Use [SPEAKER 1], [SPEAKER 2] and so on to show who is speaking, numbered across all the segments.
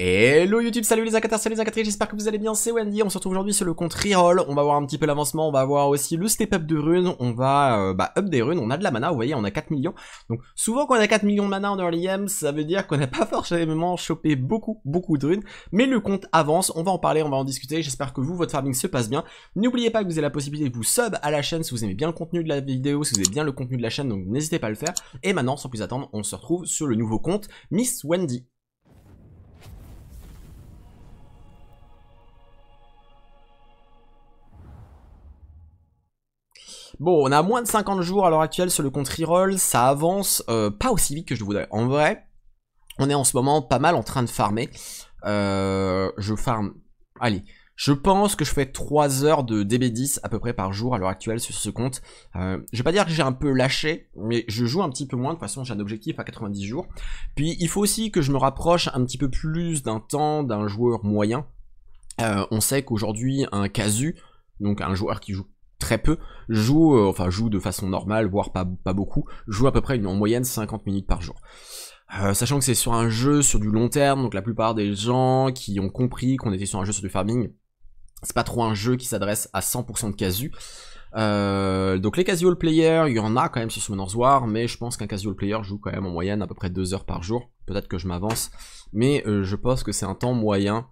[SPEAKER 1] Hello YouTube, salut les Acaters, salut les acatrices, j'espère que vous allez bien, c'est Wendy, on se retrouve aujourd'hui sur le compte Reroll, on va voir un petit peu l'avancement, on va voir aussi le step-up de runes, on va euh, bah, up des runes, on a de la mana, vous voyez, on a 4 millions, donc souvent quand on a 4 millions de mana en early game, ça veut dire qu'on n'a pas forcément chopé beaucoup, beaucoup de runes, mais le compte avance, on va en parler, on va en discuter, j'espère que vous, votre farming se passe bien, n'oubliez pas que vous avez la possibilité de vous sub à la chaîne si vous aimez bien le contenu de la vidéo, si vous aimez bien le contenu de la chaîne, donc n'hésitez pas à le faire, et maintenant, sans plus attendre, on se retrouve sur le nouveau compte Miss Wendy. Bon, on a moins de 50 jours à l'heure actuelle sur le compte reroll, ça avance euh, pas aussi vite que je voudrais. En vrai, on est en ce moment pas mal en train de farmer. Euh, je farm, allez, je pense que je fais 3 heures de DB10 à peu près par jour à l'heure actuelle sur ce compte. Euh, je vais pas dire que j'ai un peu lâché, mais je joue un petit peu moins. De toute façon, j'ai un objectif à 90 jours. Puis il faut aussi que je me rapproche un petit peu plus d'un temps d'un joueur moyen. on sait qu'aujourd'hui, un casu, donc un joueur qui joue très peu, joue, euh, enfin joue de façon normale, voire pas, pas beaucoup, joue à peu près une, en moyenne 50 minutes par jour. Euh, sachant que c'est sur un jeu sur du long terme, donc la plupart des gens qui ont compris qu'on était sur un jeu sur du farming, c'est pas trop un jeu qui s'adresse à 100% de casu. Euh, donc les casual players, il y en a quand même sur Summoner's War, mais je pense qu'un casual player joue quand même en moyenne à peu près 2 heures par jour. Peut-être que je m'avance, mais je pense que c'est un temps moyen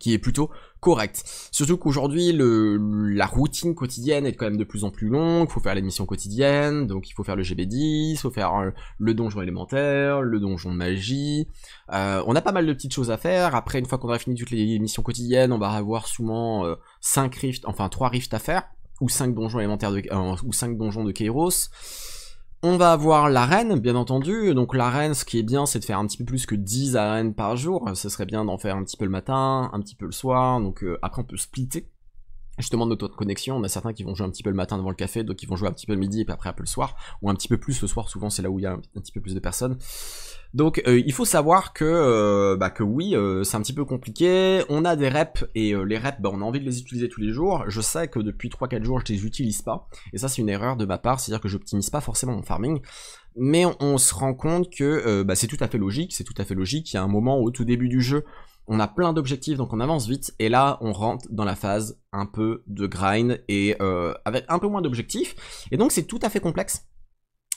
[SPEAKER 1] qui est plutôt correct. Surtout qu'aujourd'hui, la routine quotidienne est quand même de plus en plus longue, faut faire l'émission quotidienne, donc il faut faire le GB10, faut faire euh, le donjon élémentaire, le donjon de magie, euh, on a pas mal de petites choses à faire, après une fois qu'on aura fini toutes les missions quotidiennes, on va avoir souvent 5 euh, rifts, enfin 3 rifts à faire, ou 5 donjons élémentaires ou 5 donjons de Kairos, on va avoir l'arène, bien entendu. Donc l'arène, ce qui est bien, c'est de faire un petit peu plus que 10 arènes par jour. Ce serait bien d'en faire un petit peu le matin, un petit peu le soir. Donc euh, après, on peut splitter justement notre connexion, on a certains qui vont jouer un petit peu le matin devant le café, d'autres qui vont jouer un petit peu le midi et puis après un peu le soir, ou un petit peu plus le soir, souvent c'est là où il y a un, petit peu plus de personnes. Donc euh, il faut savoir que, euh, bah, que oui, euh, c'est un petit peu compliqué, on a des reps, et les reps, bah, on a envie de les utiliser tous les jours, je sais que depuis 3-4 jours je les utilise pas, et ça c'est une erreur de ma part, c'est-à-dire que j'optimise pas forcément mon farming, mais on, se rend compte que bah, c'est tout à fait logique, c'est tout à fait logique, il y a un moment au tout début du jeu, on a plein d'objectifs, donc on avance vite, et là on rentre dans la phase un peu de grind et euh, avec un peu moins d'objectifs, et donc c'est tout à fait complexe.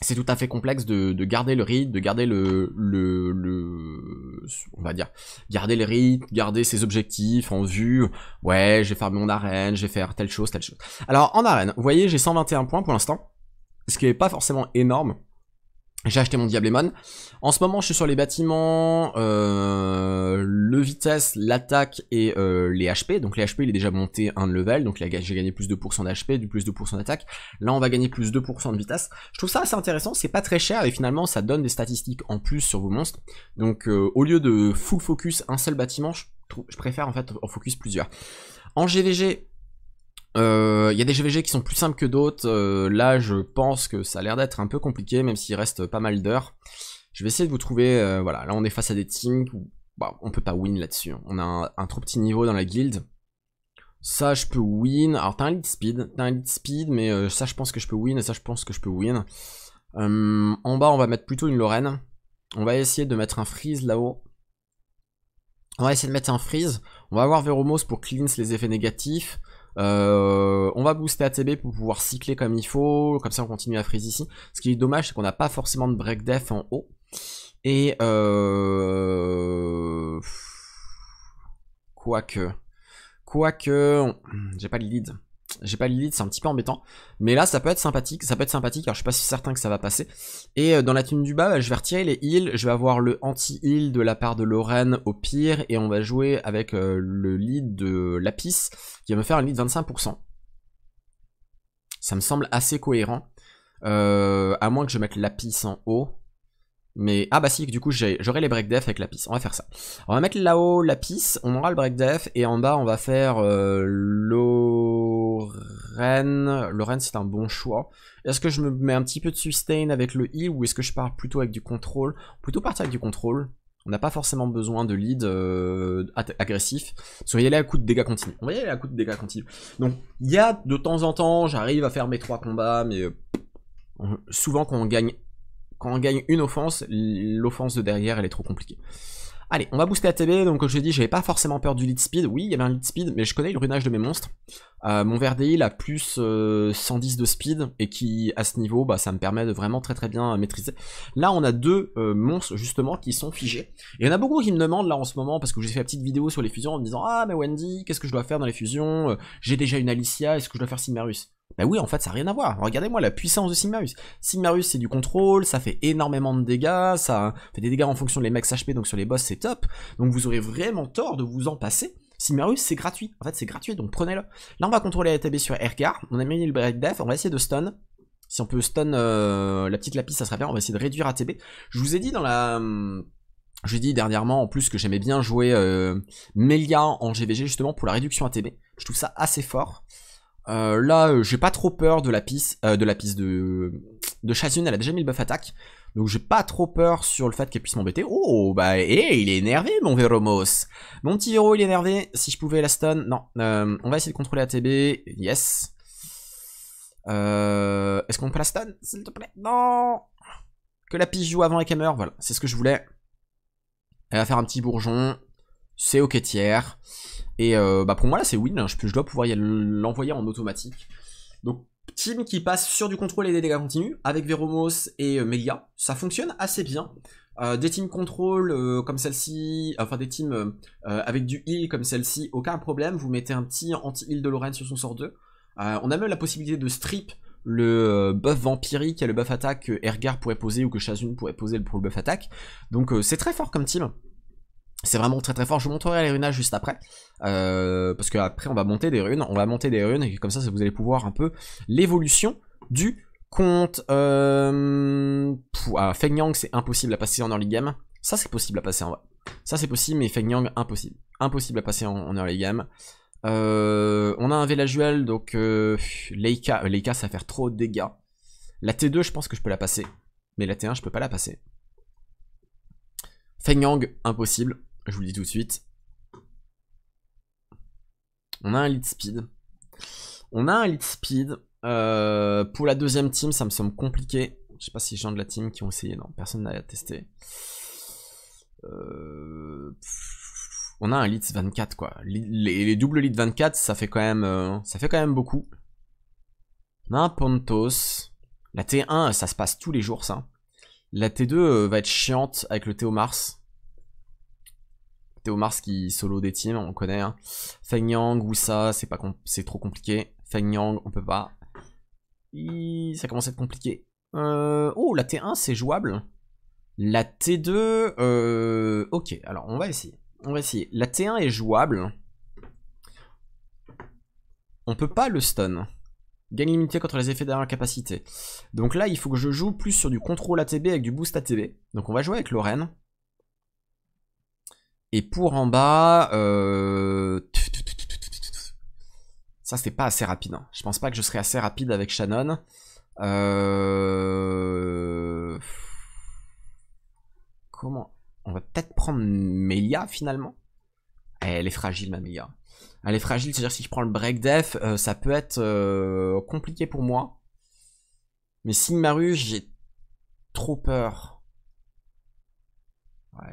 [SPEAKER 1] C'est tout à fait complexe de, garder le rythme, de garder le, le, le, on va dire, garder le rythme, garder ses objectifs en vue. Ouais, j'ai faire mon arène, vais faire telle chose, telle chose. Alors en arène, vous voyez, j'ai 121 points pour l'instant, ce qui n'est pas forcément énorme. J'ai acheté mon Diablemon. En ce moment, je suis sur les bâtiments, euh, le vitesse, l'attaque et euh, les HP. Donc les HP, il est déjà monté un level, donc j'ai gagné plus de 2% d'HP, du plus 2% d'attaque. Là, on va gagner plus 2% de vitesse. Je trouve ça assez intéressant, c'est pas très cher et finalement, ça donne des statistiques en plus sur vos monstres. Donc euh, au lieu de full focus un seul bâtiment, je préfère en fait en focus plusieurs. En GVG, il euh, y a des GVG qui sont plus simples que d'autres. Euh, là, je pense que ça a l'air d'être un peu compliqué, même s'il reste pas mal d'heures. Je vais essayer de vous trouver. Euh, voilà, là, on est face à des teams où bah, on peut pas win là-dessus. Hein. On a un, trop petit niveau dans la guilde. Ça, je peux win. Alors, t'as un lead speed. T'as un lead speed, mais ça, je pense que je peux win. Et ça, je pense que je peux win. Hum, en bas, on va mettre plutôt une Lorraine. On va essayer de mettre un freeze là-haut. On va essayer de mettre un freeze. On va avoir Veromos pour cleanse les effets négatifs. Euh, on va booster ATB pour pouvoir cycler comme il faut, comme ça on continue à freeze ici. Ce qui est dommage, c'est qu'on n'a pas forcément de break def en haut. Et euh, quoique, quoique, j'ai pas le lead. J'ai pas lead, c'est un petit peu embêtant. Mais là, ça peut être sympathique. Ça peut être sympathique. Alors, je suis pas si certain que ça va passer. Et euh, dans la thune du bas, bah, je vais retirer les heals. Je vais avoir le anti-heal de la part de Lorraine au pire. Et on va jouer avec euh, le lead de Lapis qui va me faire un lead 25%. Ça me semble assez cohérent. Euh, à moins que je mette Lapis en haut. Mais, ah bah si, du coup j'aurai les break def avec Lapis, on va faire ça. On va mettre là-haut Lapis, on aura le break def, et en bas on va faire euh, l'eau Lorraine. Lorraine, c'est un bon choix. Est-ce que je me mets un petit peu de sustain avec le heal ou est-ce que je pars plutôt avec du contrôle Plutôt partir avec du contrôle. On n'a pas forcément besoin de lead euh, agressif. aller à coup de dégâts continus. On va y aller à coup de dégâts continus. Donc, il y a de temps en temps, j'arrive à faire mes trois combats, mais euh, souvent quand on gagne, quand on gagne une offense, l'offense de derrière, elle est trop compliquée. Allez, on va booster la TB, donc comme je l'ai dit, j'avais pas forcément peur du lead speed. Oui, il y avait un lead speed, mais je connais le runage de mes monstres. Euh, mon Verdeil a plus 110 euh, de speed, et qui, à ce niveau, bah, ça me permet de vraiment très très bien maîtriser. Là, on a deux euh, monstres, justement, qui sont figés. Et il y en a beaucoup qui me demandent, là, en ce moment, parce que j'ai fait la petite vidéo sur les fusions, en me disant « Ah, mais Wendy, qu'est-ce que je dois faire dans les fusions J'ai déjà une Alicia, est-ce que je dois faire Sigmarus bah oui, en fait, ça n'a rien à voir. Regardez-moi la puissance de Sigmarus. Sigmarus, c'est du contrôle, ça fait énormément de dégâts, ça fait des dégâts en fonction des max HP, donc sur les boss, c'est top. Donc vous aurez vraiment tort de vous en passer. Sigmarus, c'est gratuit. En fait, c'est gratuit, donc prenez-le. Là, on va contrôler la sur Ergar. On a mis le break death, on va essayer de stun. Si on peut stun euh, la petite lapis, ça serait bien. On va essayer de réduire ATB. Je vous ai dit dans la... Hum, je ai dit dernièrement en plus que j'aimais bien jouer euh, Melia en GBG justement pour la réduction ATB. Je trouve ça assez fort. Euh, là, euh, j'ai pas trop peur de la piste euh, de la piste de de elle a déjà mis le buff attaque. Donc j'ai pas trop peur sur le fait qu'elle puisse m'embêter. Oh bah hé, il est énervé mon Veromos. Mon petit héros, il est énervé. Si je pouvais la stun, non. on va essayer de contrôler ATB. Yes. Est-ce qu'on peut la stun s'il te plaît Non. Que la piste joue avant et qu'elle voilà, c'est ce que je voulais. Elle va faire un petit bourgeon. C'est ok tiers. Et euh, bah pour moi là c'est win, je, dois pouvoir l'envoyer en automatique. Donc team qui passe sur du contrôle et des dégâts continus avec Veromos et euh, Mega ça fonctionne assez bien. Euh, des teams contrôle comme celle-ci, enfin des teams avec du heal comme celle-ci, aucun problème, vous mettez un petit anti-heal de Lorraine sur son sort 2. on a même la possibilité de strip le buff vampirique et le buff attaque que Ergar pourrait poser ou que Shazun pourrait poser pour le buff attaque. Donc c'est très fort comme team. C'est vraiment très très fort. Je vous montrerai les runas juste après. Euh, parce qu'après, on va monter des runes. On va monter des runes. Et comme ça, vous allez pouvoir un peu l'évolution du compte. Euh, ah, Feng Yang, c'est impossible à passer en early game. Ça, c'est possible à passer en Ça, c'est possible, mais Feng Yang, impossible. Impossible à passer en, early game. Euh, on a un Velajuel, donc l'EIKA, Leika, ça va faire trop de dégâts. La T2, je pense que je peux la passer. Mais la T1, je peux pas la passer. Feng Yang, impossible. Je vous le dis tout de suite. On a un lead speed. On a un lead speed. Euh, pour la deuxième team, ça me semble compliqué. Je sais pas si les gens de la team qui ont essayé. Non, personne n'a testé. Euh, on a un lead 24 quoi. Les, doubles leads 24, ça fait quand même, euh, ça fait quand même beaucoup. On a un Pontos. La T1, ça se passe tous les jours ça. La T2 va être chiante avec le Théo Mars. Théo Mars qui solo des teams, on connaît. Hein. Feng Yang, ça c'est trop compliqué. Feng Yang, on peut pas. ça commence à être compliqué. Euh, oh, la T1, c'est jouable. La T2, euh, ok, alors on va essayer. On va essayer. La T1 est jouable. On peut pas le stun. Gagne limité contre les effets d'incapacité. Donc là, il faut que je joue plus sur du contrôle ATB avec du boost ATB. Donc on va jouer avec Lorraine. Et pour en bas, euh, ça c'est pas assez rapide. Hein. Je pense pas que je serai assez rapide avec Shannon. Euh, comment On va peut-être prendre Melia finalement. Elle est fragile ma Melia. Elle est fragile, c'est-à-dire si je prends le break death, euh, ça peut être compliqué pour moi. Mais Sigmaru, j'ai trop peur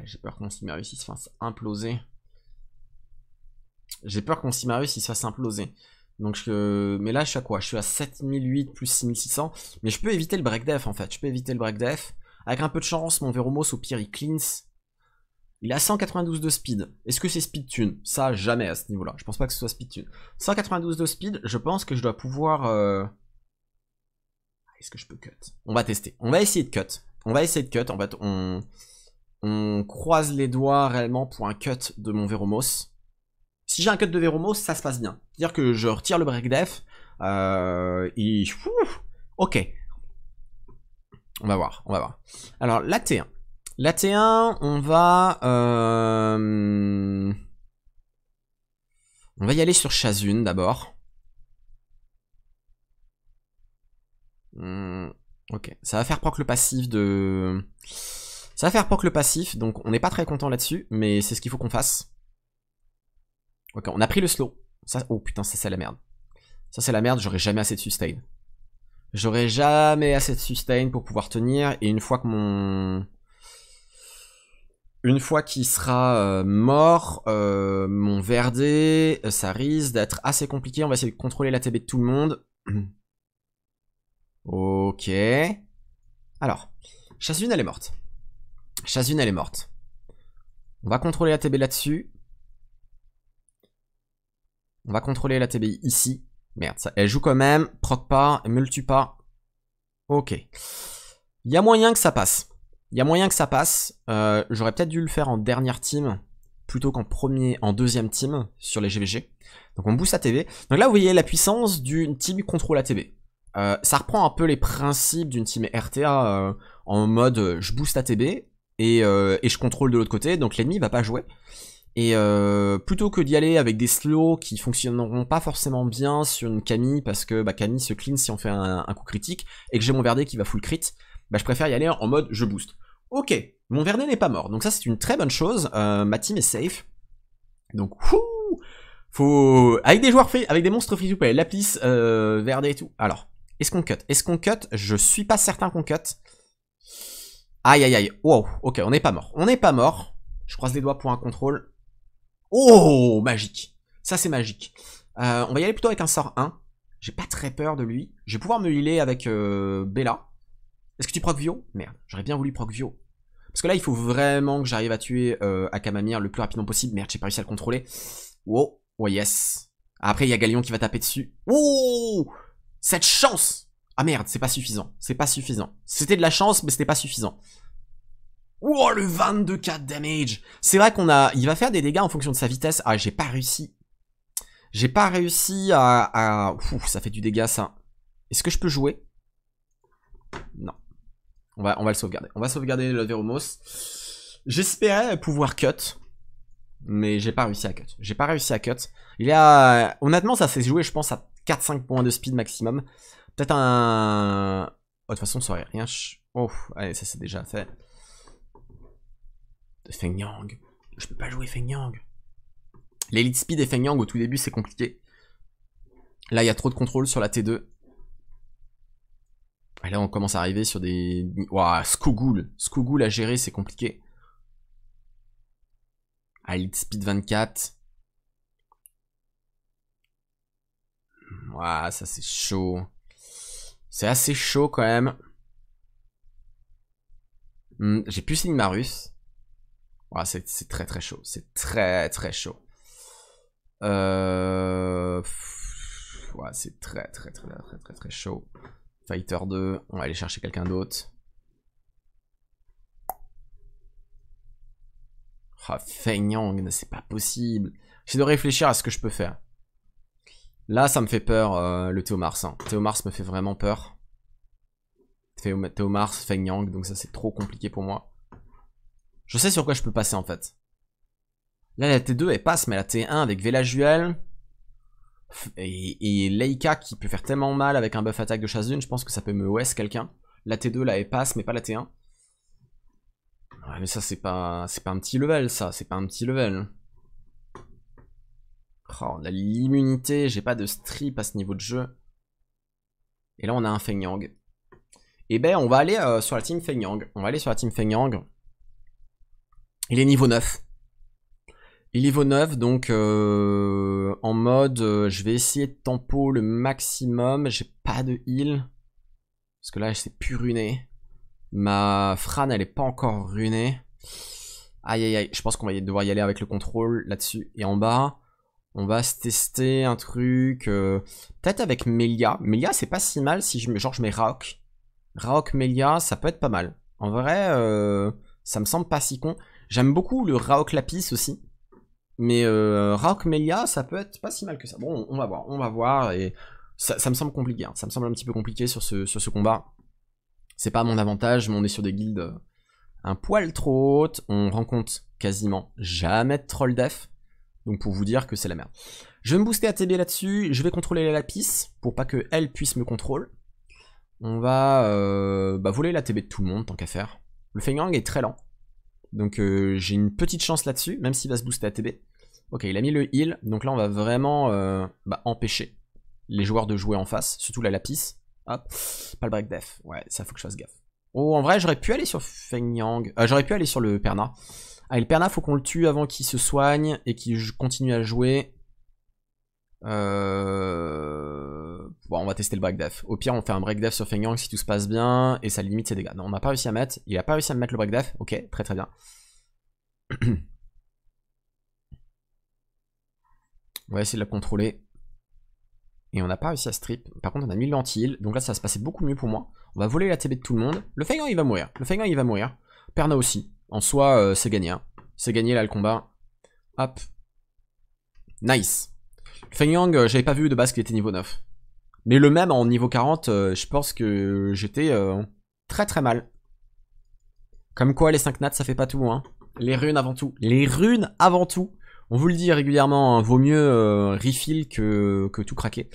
[SPEAKER 1] j'ai peur qu'on Simarius, il se fasse imploser. J'ai peur qu'on Simarius, il se fasse imploser. Donc je... Mais là, je suis à quoi Je suis à 7008 plus 6600. Mais je peux éviter le break def en fait. Je peux éviter le break def. Avec un peu de chance, mon Veromos au pire il cleans. Il a 192 de speed. Est-ce que c'est speed tune Ça, jamais à ce niveau-là. Je pense pas que ce soit speed tune. 192 de speed, je pense que je dois pouvoir. Euh, ah, est-ce que je peux cut On va tester. On va essayer de cut. On va essayer de cut. En fait, on. On croise les doigts réellement pour un cut de mon Veromos. Si j'ai un cut de Veromos, ça se passe bien. C'est-à-dire que je retire le break def. Euh, ok. On va voir, on va voir. Alors, la T1. La T1, on va... Euh, on va y aller sur Shazune d'abord. Hmm, ok, ça va faire proc le passif de... Ça va faire poc le passif, donc on n'est pas très content là-dessus, mais c'est ce qu'il faut qu'on fasse. Ok, on a pris le slow. Ça, oh putain, ça c'est la merde. Ça c'est la merde, j'aurai jamais assez de sustain. J'aurai jamais assez de sustain pour pouvoir tenir, et une fois que mon... Une fois qu'il sera euh, mort, euh, mon verdé, euh, ça risque d'être assez compliqué. On va essayer de contrôler la TB de tout le monde. ok. Alors, Chasse une elle est morte. Chazune, elle est morte. On va contrôler la TB là-dessus. On va contrôler la TB ici. Merde, elle joue quand même. Proc pas, elle me pas. Ok. Il y a moyen que ça passe. Il y a moyen que ça passe. Euh, j'aurais peut-être dû le faire en dernière team plutôt qu'en premier, en deuxième team sur les GVG. Donc on booste TB. Donc là, vous voyez la puissance d'une team contrôle la TB. Euh, ça reprend un peu les principes d'une team RTA euh, en mode je booste TB ». Euh, et, je contrôle de l'autre côté, donc l'ennemi va pas jouer. Et euh, plutôt que d'y aller avec des slows qui fonctionneront pas forcément bien sur une Camille, parce que Camille bah, se clean si on fait un, coup critique, et que j'ai mon Verdé qui va full crit, bah, je préfère y aller en mode je boost. Ok, mon Verdé n'est pas mort, donc ça c'est une très bonne chose, euh, ma team est safe. Donc, wouh, faut... Avec des joueurs faits, avec des monstres free to play, Lapis, Verdé et tout. Alors, est-ce qu'on cut Est-ce qu'on cut Je suis pas certain qu'on cut. Aïe, aïe, aïe. Wow, ok, on n'est pas mort. On n'est pas mort. Je croise les doigts pour un contrôle. Oh, magique. Ça, c'est magique. Euh, on va y aller plutôt avec un sort 1. J'ai pas très peur de lui. Je vais pouvoir me healer avec euh, Bella. Est-ce que tu proc Vio Merde, j'aurais bien voulu proc Vio. Parce que là, il faut vraiment que j'arrive à tuer euh, Akamamir le plus rapidement possible. Merde, j'ai pas réussi à le contrôler. Wow, oh yes. Après, il y a Galion qui va taper dessus. Oh Cette chance ah merde, c'est pas suffisant. C'est pas suffisant. C'était de la chance, mais c'était pas suffisant. Oh, le 22k damage C'est vrai qu'on a... Il va faire des dégâts en fonction de sa vitesse. Ah, j'ai pas réussi. J'ai pas réussi à... ça fait du dégât, ça. Est-ce que je peux jouer Non. On va, on va le sauvegarder. On va sauvegarder le Veromos. J'espérais pouvoir cut. Mais j'ai pas réussi à cut. J'ai pas réussi à cut. Il a... Honnêtement, ça s'est joué, je pense, à 4-5 points de speed maximum. Peut-être un... Oh, de toute façon, ça aurait rien... Oh, allez, ça c'est déjà fait. Feng Yang. Je peux pas jouer Feng Yang. L'Elite Speed et Feng Yang, au tout début, c'est compliqué. Là, il y a trop de contrôle sur la T2. Et là, on commence à arriver sur des... Waouh, Skogul. Skogul à gérer, c'est compliqué. À Elite Speed 24. Waouh, ça c'est chaud. C'est assez chaud quand même. Hmm, j'ai plus Sigmarus. Voilà, c'est très très chaud. C'est très très chaud. Euh, c'est très très très très très très chaud. Fighter 2, on va aller chercher quelqu'un d'autre. Ah, Feng c'est pas possible. J'essaie de réfléchir à ce que je peux faire. Là, ça me fait peur, euh, le Théo Mars. Hein. Théo Mars me fait vraiment peur. Théo, Mars, Feng Yang, donc ça c'est trop compliqué pour moi. Je sais sur quoi je peux passer en fait. Là, la T2, elle passe, mais la T1 avec Velajuel et, et Leica qui peut faire tellement mal avec un buff attaque de d'une, je pense que ça peut me OS quelqu'un. La T2, là, elle passe, mais pas la T1. Ouais, mais ça, c'est pas, c'est pas un petit level, ça. C'est pas un petit level. Oh, on a l'immunité, j'ai pas de strip à ce niveau de jeu. Et là, on a un Feng Yang. Et eh ben, on va aller euh, sur la team Feng Yang. On va aller sur la team Feng Yang. Il est niveau 9. Il est niveau 9, donc euh, en mode, euh, je vais essayer de tempo le maximum. J'ai pas de heal. Parce que là, sais plus runé. Ma Fran, elle est pas encore runée. Aïe, aïe, aïe. Je pense qu'on va devoir y aller avec le contrôle là-dessus et en bas. On va se tester un truc. Euh, peut-être avec Melia. Melia, c'est pas si mal si je mets, genre, je mets Raok. Raok Melia, ça peut être pas mal. En vrai, euh, ça me semble pas si con. J'aime beaucoup le Raok Lapis aussi. Mais euh, Raok Melia, ça peut être pas si mal que ça. Bon, on va voir, on va voir. Et ça, me semble compliqué. Hein. Ça me semble un petit peu compliqué sur ce, sur ce combat. C'est pas mon avantage, mais on est sur des guildes un poil trop hautes. On rencontre quasiment jamais de troll def. Donc pour vous dire que c'est la merde. Je vais me booster ATB là-dessus, je vais contrôler la lapis pour pas que elle puisse me contrôler. On va euh, bah, voler la voler l'ATB de tout le monde tant qu'à faire. Le Yang est très lent. Donc euh, j'ai une petite chance là-dessus, même s'il va se booster ATB. Ok, il a mis le heal, donc là on va vraiment euh, bah, empêcher les joueurs de jouer en face, surtout la lapis. Hop, pas le break def. Ouais, ça faut que je fasse gaffe. Oh, en vrai, j'aurais pu aller sur Feng Yang. j'aurais pu aller sur le Perna. Ah, il perna, faut qu'on le tue avant qu'il se soigne et qu'il continue à jouer. Euh... Bon, on va tester le break def. Au pire, on fait un break def sur Yang si tout se passe bien et ça limite ses dégâts. Non, on n'a pas réussi à mettre. Il a pas réussi à mettre le break def. Ok, très très bien. on va essayer de la contrôler. Et on n'a pas réussi à strip. Par contre, on a mis le lentille. Donc là, ça va se passer beaucoup mieux pour moi. On va voler la TB de tout le monde. Le Fengang il va mourir. Le Fengyang, il va mourir. Perna aussi. En soi, euh, c'est gagné. Hein. C'est gagné là le combat. Hop. Nice. Feng Yang, euh, j'avais pas vu de base qu'il était niveau 9. Mais le même en niveau 40, euh, je pense que j'étais très très mal. Comme quoi, les 5 nats, ça fait pas tout. Hein. Les runes avant tout. Les runes avant tout. On vous le dit régulièrement, hein, vaut mieux refill que, que tout craquer.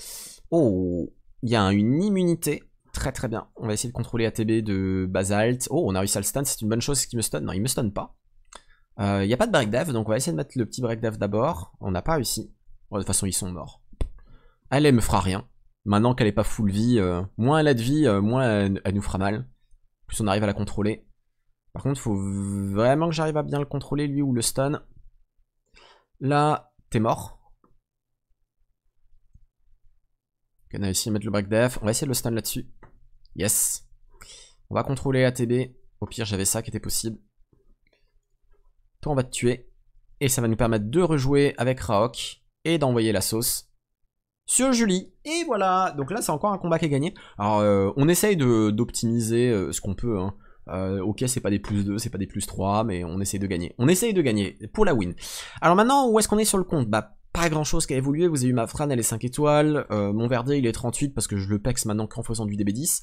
[SPEAKER 1] Oh, il y a une immunité. Très très bien. On va essayer de contrôler ATB de Basalt. Oh, on a réussi à le stun, c'est une bonne chose. qui qu'il me stun Non, il me stun pas. Il euh, n'y a pas de breakdave, donc on va essayer de mettre le petit breakdave d'abord. On n'a pas réussi. de toute façon, ils sont morts. Elle, me fera rien. Maintenant qu'elle est pas full vie, euh, moins elle a de vie, euh, moins elle, nous fera mal. Plus on arrive à la contrôler. Par contre, faut vraiment que j'arrive à bien le contrôler, lui, ou le stun. Là, t'es mort. on a réussi à mettre le break On va essayer de le stun là-dessus. Yes. On va contrôler ATB. Au pire, j'avais ça qui était possible. Toi, on va te tuer. Et ça va nous permettre de rejouer avec Raok et d'envoyer la sauce sur Julie. Et voilà. Donc là, c'est encore un combat qui est gagné. Alors, euh, on essaye d'optimiser euh, ce qu'on peut. Hein. Euh, ok, c'est pas des plus 2, c'est pas des plus 3, mais on essaye de gagner. On essaye de gagner pour la win. Alors maintenant, où est-ce qu'on est sur le compte Bah, pas grand chose qui a évolué. Vous avez eu ma frane, elle est 5 étoiles. Euh, mon Verdé, il est 38 parce que je le pexe maintenant qu'en faisant du DB10.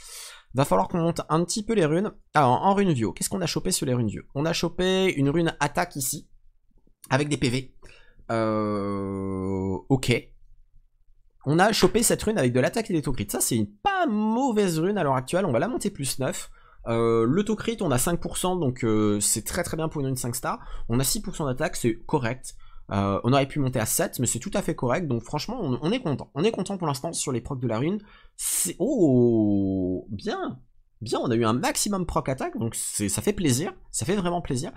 [SPEAKER 1] Va falloir qu'on monte un petit peu les runes. Alors, ah, en rune view, qu'est-ce qu'on a chopé sur les runes vieux On a chopé une rune attaque ici, avec des PV. Euh, ok. On a chopé cette rune avec de l'attaque et des taux Ça, c'est une pas mauvaise rune à l'heure actuelle. On va la monter plus 9. Euh, le on a 5%, donc euh, c'est très très bien pour une rune 5 stars. On a 6% d'attaque, c'est correct. Euh, on aurait pu monter à 7, mais c'est tout à fait correct. Donc franchement, on, est content. On est content pour l'instant sur les procs de la rune. C'est... Oh Bien Bien, on a eu un maximum proc attaque, donc ça fait plaisir. Ça fait vraiment plaisir.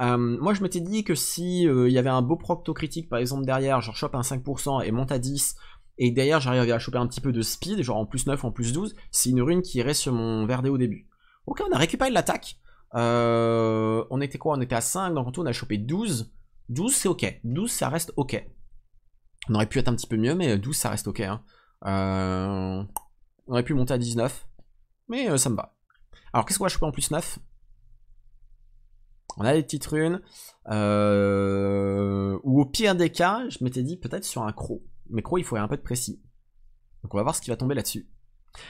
[SPEAKER 1] Euh, moi, je m'étais dit que si euh, il y avait un beau taux critique, par exemple, derrière, genre chope un 5% et monte à 10, et derrière, j'arrive à choper un petit peu de speed, genre en plus 9, en plus 12, c'est une rune qui irait sur mon Verdé au début. Ok, on a récupéré l'attaque. on était quoi On était à 5, donc en tout, on a chopé 12. 12, c'est ok. 12, ça reste ok. On aurait pu être un petit peu mieux, mais 12, euh, ça reste ok. Hein. Euh, on aurait pu monter à 19, mais euh, ça me va. Alors, qu'est-ce qu'on va choper en plus 9 On a des petites runes. Ou au pire des cas, je m'étais dit peut-être sur un croc. Mais croc, il faut un peu de précis. Donc, on va voir ce qui va tomber là-dessus.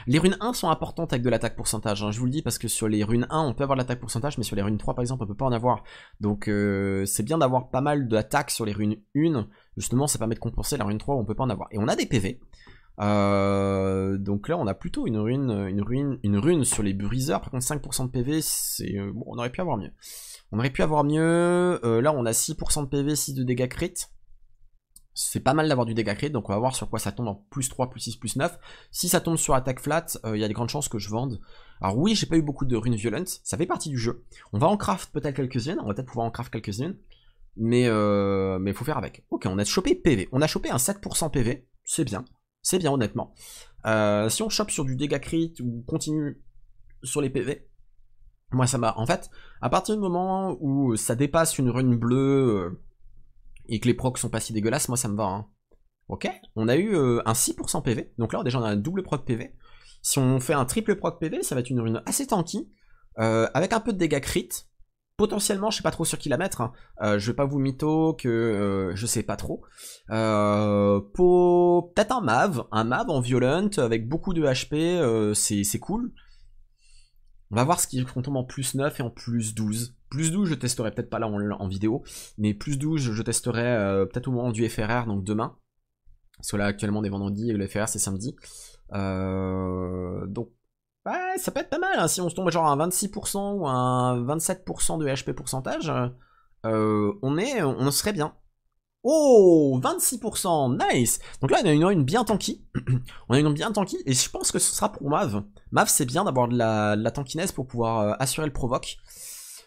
[SPEAKER 1] Les runes 1 sont importantes avec de l'attaque pourcentage, hein. je vous le dis, parce que sur les runes 1, on peut avoir de l'attaque pourcentage, mais sur les runes 3, par exemple, on peut pas en avoir. Donc euh, c'est bien d'avoir pas mal d'attaques sur les runes 1, justement, ça permet de compenser la rune 3 où on peut pas en avoir. Et on a des PV. Euh, donc là, on a plutôt une rune, une rune, une rune sur les briseurs. Par contre, 5% de PV, c'est euh, bon, on aurait pu avoir mieux. On aurait pu avoir mieux. là, on a 6% de PV, 6 de dégâts crit c'est pas mal d'avoir du dégât crit, donc on va voir sur quoi ça tombe en plus 3, plus 6, plus 9. Si ça tombe sur attaque flat, euh, il y a de grandes chances que je vende. Alors oui, j'ai pas eu beaucoup de runes violentes, ça fait partie du jeu. On va en craft peut-être quelques-unes, on va peut-être pouvoir en craft quelques-unes, mais euh, mais faut faire avec. Ok, on a chopé PV, on a chopé un 7% PV, c'est bien, c'est bien honnêtement. Euh, si on chope sur du dégâts crit ou continue sur les PV, moi ça m'a... En fait, à partir du moment où ça dépasse une rune bleue euh, et que les procs sont pas si dégueulasses, moi ça me va. Hein. Ok On a eu euh, un 6% PV, donc là déjà on a un double proc PV. Si on fait un triple proc PV, ça va être une rune assez tanky, euh, avec un peu de dégâts crit. Potentiellement, je sais pas trop sur qui la mettre. Hein. Euh, je vais pas vous mytho que je sais pas trop. pour peut-être un Mav, un Mav en violent avec beaucoup de HP, c'est cool. On va voir ce qui tombe en plus 9 et en plus 12. Plus 12, je testerai peut-être pas là en, vidéo, mais plus 12, je testerai euh, peut-être au moment du FRR, donc demain. Parce actuellement, des vendredis et le FRR, c'est samedi. Euh, donc, ça peut être pas mal. Hein. Si on se tombe genre à un 26% ou un 27% de HP pourcentage, euh, on, est, on serait bien. Oh 26% Nice Donc là, on a une rune bien tanky. on a une bien tanky. Et je pense que ce sera pour Mav. Mav, c'est bien d'avoir de la, tankiness pour pouvoir euh, assurer le provoque.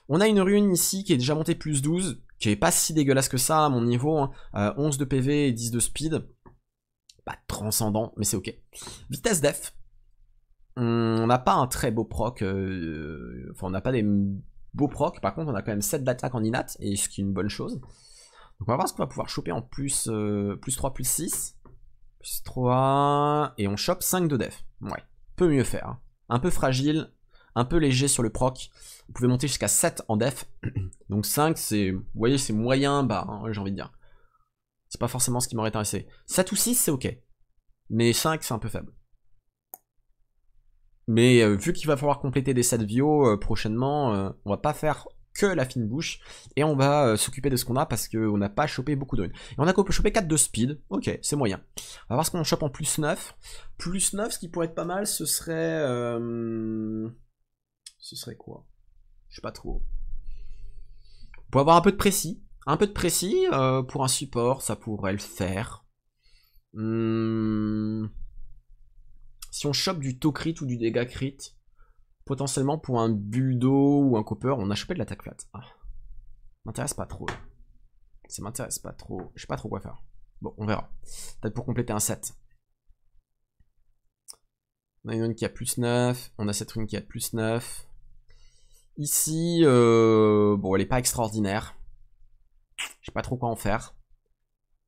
[SPEAKER 1] On a une rune ici qui est déjà montée plus 12. Qui est pas si dégueulasse que ça à mon niveau. 11 hein. euh, de PV et 10 de speed. Pas transcendant, mais c'est ok. Vitesse def. On n'a pas un très beau proc. Euh, enfin, on n'a pas des beaux procs. Par contre, on a quand même 7 d'attaque en inat. Et ce qui est une bonne chose. Donc on va voir ce qu'on va pouvoir choper en plus, 3, euh, plus 6. Plus 3. Et on chope 5 de def. Ouais, peut mieux faire. Hein. Un peu fragile, un peu léger sur le proc. Vous pouvez monter jusqu'à 7 en def. Donc 5, c'est. Vous voyez, c'est moyen bas, hein, j'ai envie de dire. C'est pas forcément ce qui m'aurait intéressé. 7 ou 6, c'est ok. Mais 5, c'est un peu faible. Mais euh, vu qu'il va falloir compléter des 7 VIO euh, prochainement, on va pas faire que la fine bouche et on va euh, s'occuper de ce qu'on a parce qu'on n'a pas chopé beaucoup de runes. Et on a chopé 4 de speed, ok, c'est moyen. On va voir ce qu'on chope en plus 9. Plus 9, ce qui pourrait être pas mal, ce serait... Euh, ce serait quoi Je sais pas trop. Pour avoir un peu de précis. Un peu de précis, euh, pour un support, ça pourrait le faire. Hmm. Si on chope du taux crit ou du dégâts crit, Potentiellement pour un Budo ou un Copper, on a chopé de l'attaque flat. Ah. M'intéresse pas trop. Ça m'intéresse pas trop. Je sais pas trop quoi faire. Bon, on verra. Peut-être pour compléter un 7. On a une qui a plus 9. On a cette rune qui a plus 9. Ici, euh, bon, elle n'est pas extraordinaire. Je sais pas trop quoi en faire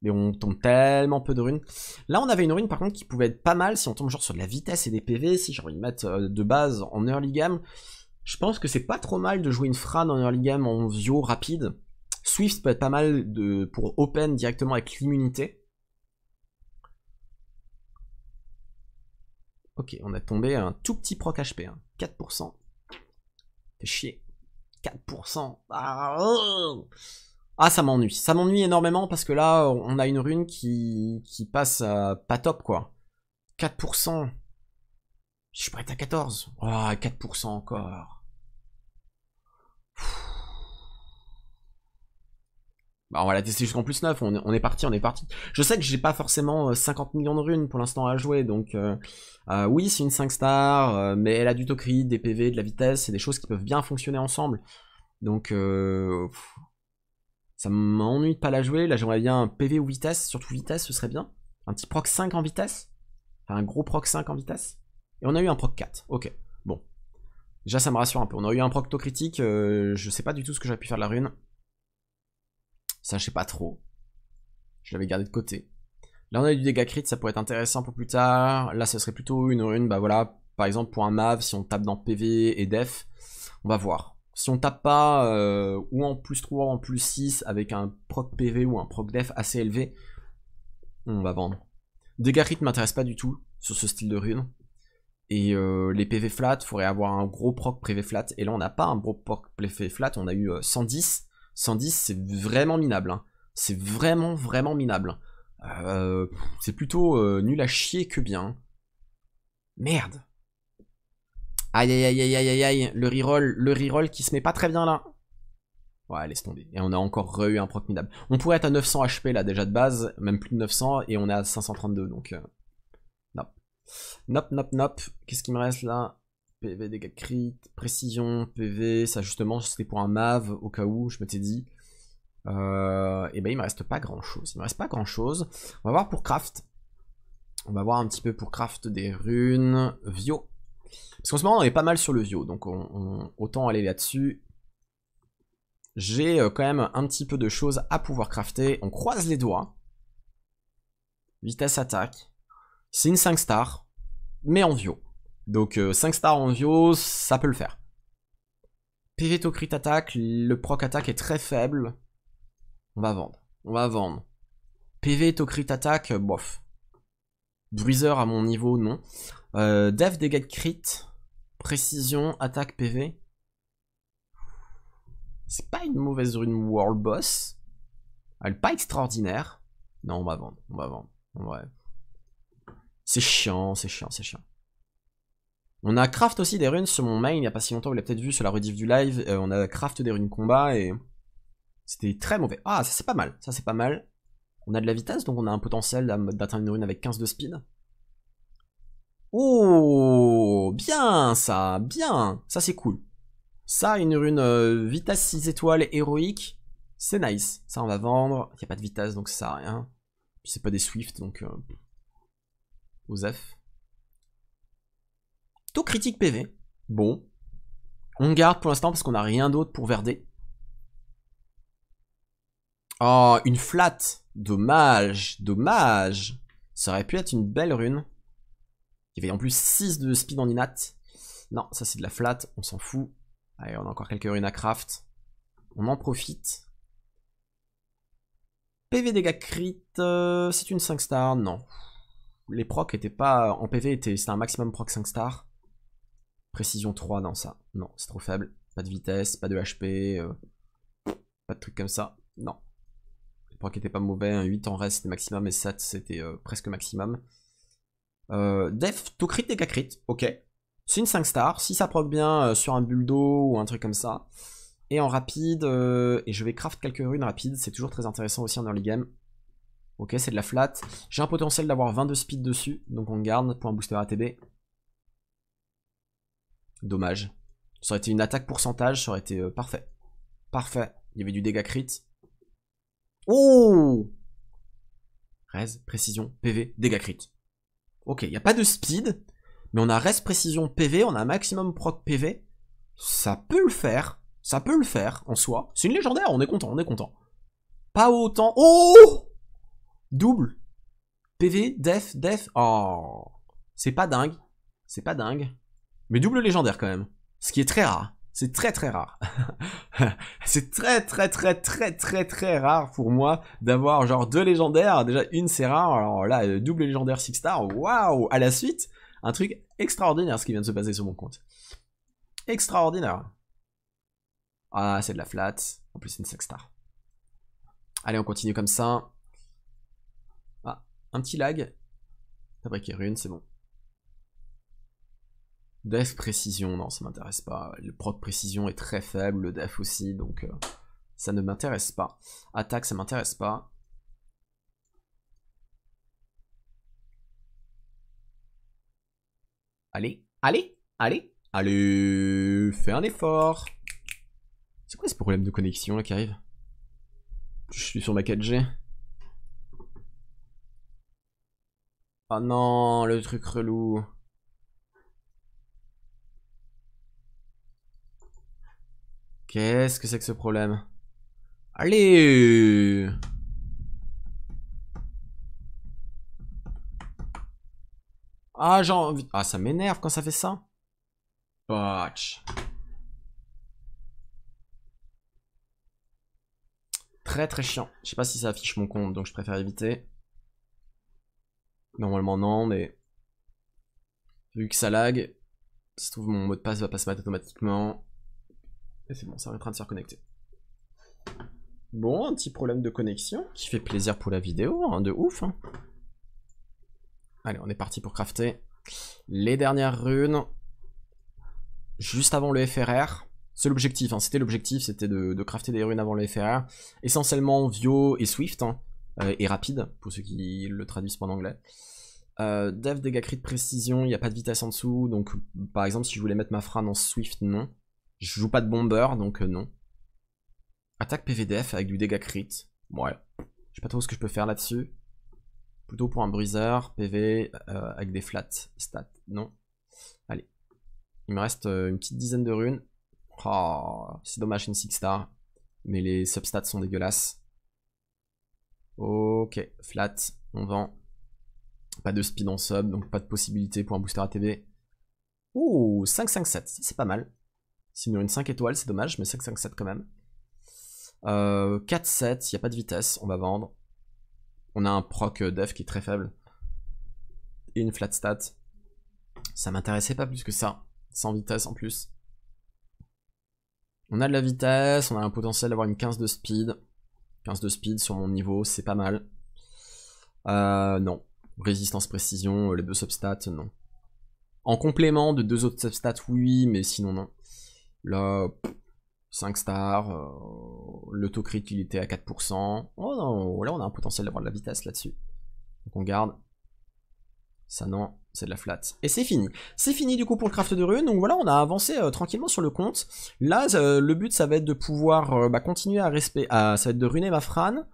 [SPEAKER 1] mais on tombe tellement peu de runes. Là, on avait une rune par contre qui pouvait être pas mal si on tombe genre sur de la vitesse et des PV, si j'ai envie de mettre euh, de base en early game. Je pense que c'est pas trop mal de jouer une Fran en early game en vio rapide. Swift peut être pas mal de, pour open directement avec l'immunité. Ok, on a tombé un tout petit proc HP, 4%. Fait chier. 4%. Ah, ça m'ennuie. Ça m'ennuie énormément parce que là, on a une rune qui, passe pas top, quoi. 4%. Je suis prêt à 14. Oh, 4% encore. Bah, on va la tester jusqu'en plus 9, on est, parti, on est parti. Je sais que j'ai pas forcément 50 euh, millions de runes pour l'instant à jouer, donc euh, euh, oui, c'est une 5 stars, mais elle a du tocrit, des PV, de la vitesse, c'est des choses qui peuvent bien fonctionner ensemble. Donc, euh. Ça m'ennuie de pas la jouer. Là, j'aimerais bien un PV ou vitesse, surtout vitesse, ce serait bien. Un petit proc 5 en vitesse. Enfin, un gros proc 5 en vitesse. Et on a eu un proc 4. Ok, bon. Déjà, ça me rassure un peu. On a eu un proc to critique. Euh, je sais pas du tout ce que j'aurais pu faire de la rune. Ça, je sais pas trop. Je l'avais gardé de côté. Là, on a eu du dégâts crit, ça pourrait être intéressant pour plus tard. Là, ce serait plutôt une rune. Bah voilà, par exemple, pour un MAV, si on tape dans PV et Def, on va voir. Si on tape pas euh, ou en plus 3 ou en plus 6 avec un proc PV ou un proc def assez élevé, on va vendre. Dégâts rythme m'intéresse pas du tout sur ce style de rune. Et euh, les PV flat, il faudrait avoir un gros proc PV flat. Et là, on n'a pas un gros proc PV flat, on a eu 110. Euh, 110, c'est vraiment minable. Hein. C'est vraiment, vraiment minable. c'est plutôt nul à chier que bien. Merde. Aïe, aïe, aïe, aïe, aïe, aïe, le reroll, le reroll qui se met pas très bien là. Ouais, laisse tomber. Et on a encore re eu un proc minable. On pourrait être à 900 HP là déjà de base, même plus de 900, et on est à 532, donc... Euh... Nope. Nope, nope, Qu'est-ce qui me reste là PV, dégâts crit, précision, PV, ça justement c'était pour un MAV, au cas où, je m'étais dit. Euh, et ben il me reste pas grand chose. Il me reste pas grand chose. On va voir pour craft. On va voir un petit peu pour craft des runes. Vio, parce qu'en ce moment, on est pas mal sur le Vio, donc on, autant aller là-dessus. J'ai euh, quand même un petit peu de choses à pouvoir crafter. On croise les doigts. Vitesse attaque. C'est une 5 stars, mais en Vio. Donc 5 euh, stars en Vio, ça peut le faire. PV to attaque, le proc attaque est très faible. On va vendre. On va vendre. PV to crit attaque, euh, bof. Bruiser à mon niveau, non death def, dégâts crit, précision, attaque, PV. C'est pas une mauvaise rune World Boss. Elle est pas extraordinaire. Non, on va vendre, on va vendre. C'est chiant, c'est chiant, c'est chiant. On a craft aussi des runes sur mon main, il y a pas si longtemps, vous l'avez peut-être vu sur la rediff du live. Euh, on a craft des runes combat et c'était très mauvais. Ah, ça c'est pas mal, ça c'est pas mal. On a de la vitesse, donc on a un potentiel d'atteindre une rune avec 15 de speed. Oh, bien ça, bien, ça c'est cool. Ça, une rune euh, vitesse 6 étoiles héroïque, c'est nice. Ça on va vendre, il n'y a pas de vitesse donc ça rien. c'est pas des Swift donc... Euh, aux Osef. Taux critique PV, bon. On garde pour l'instant parce qu'on n'a rien d'autre pour verder. Oh, une flatte, dommage, dommage. Ça aurait pu être une belle rune. Il y avait en plus 6 de speed en inat. Non, ça c'est de la flat, on s'en fout. Allez, on a encore quelques runes à craft. On en profite. PV dégâts crit, euh, c'est une 5 star, non. Les procs étaient pas. En PV, c'était un maximum proc 5 star Précision 3, non, ça. Non, c'est trop faible. Pas de vitesse, pas de HP, euh, pas de trucs comme ça. Non. Les procs étaient pas mauvais, un 8 en reste c'était maximum et 7 c'était euh, presque maximum. Euh, def, tout crit dégâts crit, ok. C'est une 5 stars, si ça proc bien euh, sur un bulldo ou un truc comme ça. Et en rapide, euh, et je vais craft quelques runes rapides, c'est toujours très intéressant aussi en early game. Ok, c'est de la flat. J'ai un potentiel d'avoir 22 speed dessus, donc on garde pour un booster ATB. Dommage. Ça aurait été une attaque pourcentage, ça aurait été parfait. Parfait. Il y avait du dégâts crit. Oh Rez, précision, PV, dégâts crit. Ok, il n'y a pas de speed, mais on a reste précision PV, on a maximum proc PV. Ça peut le faire, ça peut le faire en soi. C'est une légendaire, on est content, on est content. Pas autant. Oh Double. PV, def, def. Oh C'est pas dingue. C'est pas dingue. Mais double légendaire quand même. Ce qui est très rare. C'est très très rare. c'est très très très très très très rare pour moi d'avoir genre deux légendaires. Déjà une c'est rare. Alors là, euh, double légendaire six stars, Waouh À la suite, un truc extraordinaire ce qui vient de se passer sur mon compte. Extraordinaire. Ah, c'est de la flat. En plus, c'est une six star. Allez, on continue comme ça. Ah, un petit lag. Fabriquer rune, c'est bon. Def précision, non, ça m'intéresse pas. Le proc précision est très faible, le def aussi, donc euh, ça ne m'intéresse pas. Attaque, ça m'intéresse pas. Allez, allez, allez, allez, fais un effort. C'est quoi ce problème de connexion là qui arrive Je suis sur ma 4G. Oh ah non, le truc relou. Qu'est-ce que c'est que ce problème Allez Ah, j'ai envie... Ah, ça m'énerve quand ça fait ça. Patch. Très très chiant. Je sais pas si ça affiche mon compte, donc je préfère éviter. Normalement non, mais... Vu que ça lag, si trouve mon mot de passe va pas se mettre automatiquement c'est bon, ça en train de se reconnecter. Bon, un petit problème de connexion qui fait plaisir pour la vidéo, hein, de ouf. Hein. Allez, on est parti pour crafter les dernières runes. Juste avant le FRR. C'est l'objectif, hein. c'était l'objectif, c'était de, crafter des runes avant le FRR. Essentiellement Vio et Swift, euh, et rapide, pour ceux qui le traduisent en anglais. Euh, def, dégâts crit de précision, il n'y a pas de vitesse en dessous, donc par exemple si je voulais mettre ma frane en Swift, non. Je joue pas de bomber, donc euh, non. Attaque PVDF avec du dégâts crit. Ouais. Je sais pas trop ce que je peux faire là-dessus. Plutôt pour un briseur PV euh, avec des flats stats. Non. Allez. Il me reste euh, une petite dizaine de runes. Oh, c'est dommage une 6 star. Mais les substats sont dégueulasses. Ok, flat, on vend. Pas de speed en sub, donc pas de possibilité pour un booster ATB. Ouh, 5-5-7, c'est pas mal. S'ils une 5 étoiles, c'est dommage, mais 5, 5, 7 quand même. 4, 7, il n'y a pas de vitesse, on va vendre. On a un proc euh, def qui est très faible. Et une flat stat. Ça m'intéressait pas plus que ça. Sans vitesse en plus. On a de la vitesse, on a un potentiel d'avoir une 15 de speed. 15 de speed sur mon niveau, c'est pas mal. Euh, non. Résistance, précision, euh, les deux substats, non. En complément de deux autres substats, oui, mais sinon, non. Là, 5 stars, euh, taux l'autocrit il était à 4%. Oh non, là on a un potentiel d'avoir de la vitesse là-dessus. Donc on garde. Ça non, c'est de la flat. Et c'est fini. C'est fini du coup pour le craft de rune. Donc voilà, on a avancé euh, tranquillement sur le compte. Là, euh, le but ça va être de pouvoir bah, continuer à, respecter ça va être de runer ma frane.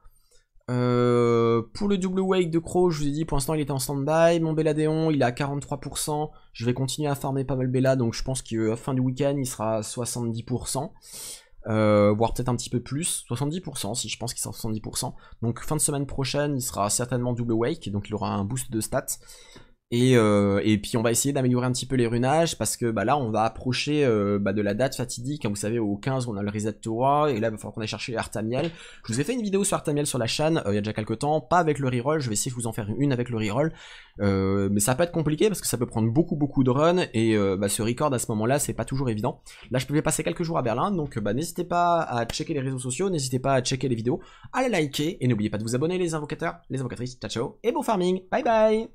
[SPEAKER 1] Euh, pour le double wake de Crow, je vous ai dit pour l'instant il était en stand-by. Mon Belladéon il est à 43%. Je vais continuer à farmer pas mal Bella, donc je pense qu'à euh, fin du week-end il sera à 70%. Euh, voire peut-être un petit peu plus, 70% si je pense qu'il sera à 70%. Donc fin de semaine prochaine il sera certainement double wake, donc il aura un boost de stats. Euh, et, puis on va essayer d'améliorer un petit peu les runages parce que bah, là on va approcher euh, bah, de la date fatidique. Hein, vous savez, au 15 on a le reset Tora et là il va falloir qu'on aille chercher Artamiel. Je vous ai fait une vidéo sur Artamiel sur la chaîne euh, il y a déjà quelques temps, pas avec le reroll. Je vais essayer de vous en faire une avec le reroll. mais ça peut être compliqué parce que ça peut prendre beaucoup beaucoup de run et bah, ce record à ce moment-là c'est pas toujours évident. Là je pouvais passer quelques jours à Berlin donc bah, n'hésitez pas à checker les réseaux sociaux, n'hésitez pas à checker les vidéos, à les liker et n'oubliez pas de vous abonner les invocateurs, les invocatrices. Ciao ciao et bon farming, bye bye